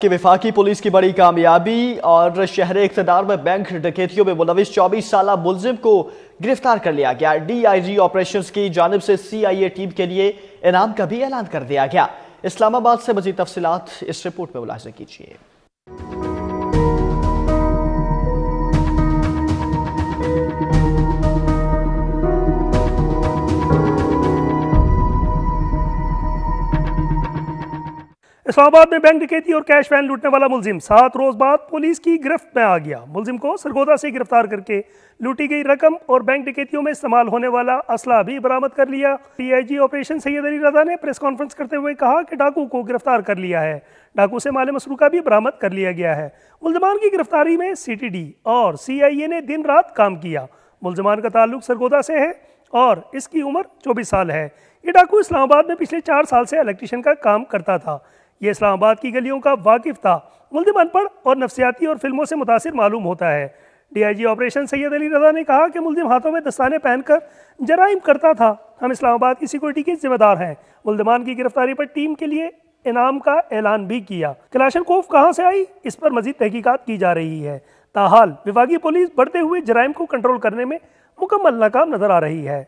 कि विफाकी पुलिस की बड़ी कामयाबी और शहर इकतदार में बैंक डकैतियों में मुलविस चौबीस साल मुलजिम को गिरफ्तार कर लिया गया डी आई जी ऑपरेशन की जानब से सी आई ए टीम के लिए इनाम का भी ऐलान कर दिया गया इस्लामाबाद से मजीद तफसीत इस रिपोर्ट में मुलाजा कीजिए इस्लामाबाद में बैंक डकैती और कैश वैन लूटने वाला मुलजिम सात रोज बाद पुलिस की गिरफ्त में आ गया मुलजिम को सरगोदा से गिरफ्तार करके लूटी गई रकम और बैंक डकैतियों में इस्तेमाल होने वाला असला भी बरामद कर लिया जी ऑपरेशन सैयद अली रजा ने प्रेस कॉन्फ्रेंस करते हुए कहा कि डाकू को गिरफ्तार कर लिया है डाकू से माले मसरू का भी बरामद कर लिया गया है मुलजमान की गिरफ्तारी में सी और सी ने दिन रात काम किया मुलजमान का ताल्लुक सरगोदा से है और इसकी उम्र चौबीस साल है ये डाकू इस्लामाबाद में पिछले चार साल से इलेक्ट्रिशियन का काम करता था ये इस्लामाबाद की गलियों का वाकिफ था मुलिम अनपढ़ और नफसियाती और फिल्मों से मुतासर मालूम होता है डीआईजी ऑपरेशन सैयद अली रजा ने कहा कि मुलिम हाथों में दस्ताने पहनकर जराइम करता था हम इस्लामाबाद की सिक्योरिटी के जिम्मेदार हैं मुलजमान की गिरफ्तारी पर टीम के लिए इनाम का ऐलान भी किया कलाशन कोफ कहाँ से आई इस पर मजीद तहकीकत की जा रही है ताहाल विभागीय पुलिस बढ़ते हुए जराइम को कंट्रोल करने में मुकम्मल नाकाम नजर आ रही है